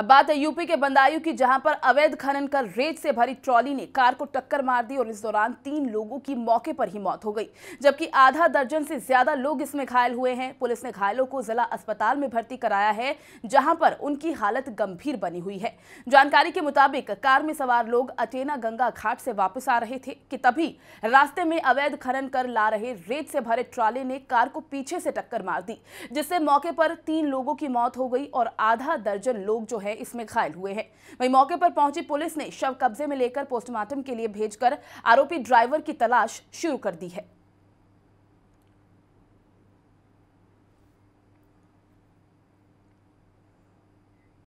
अब बात है यूपी के बंदायू की जहां पर अवैध खनन कर रेत से भरी ट्रॉली ने कार को टक्कर मार दी और इस दौरान तीन लोगों की मौके पर ही मौत हो गई जबकि आधा दर्जन से ज्यादा लोग इसमें घायल हुए हैं पुलिस ने घायलों को जिला अस्पताल में भर्ती कराया है जहां पर उनकी हालत गंभीर बनी हुई है जानकारी के मुताबिक कार में सवार लोग अटेना गंगा घाट से वापस आ रहे थे कि तभी रास्ते में अवैध खनन कर ला रहे रेत से भरे ट्रॉली ने कार को पीछे से टक्कर मार दी जिससे मौके पर तीन लोगों की मौत हो गई और आधा दर्जन लोग जो है है इसमें घायल हुए हैं वहीं मौके पर पहुंची पुलिस ने शव कब्जे में लेकर पोस्टमार्टम के लिए भेजकर आरोपी ड्राइवर की तलाश शुरू कर दी है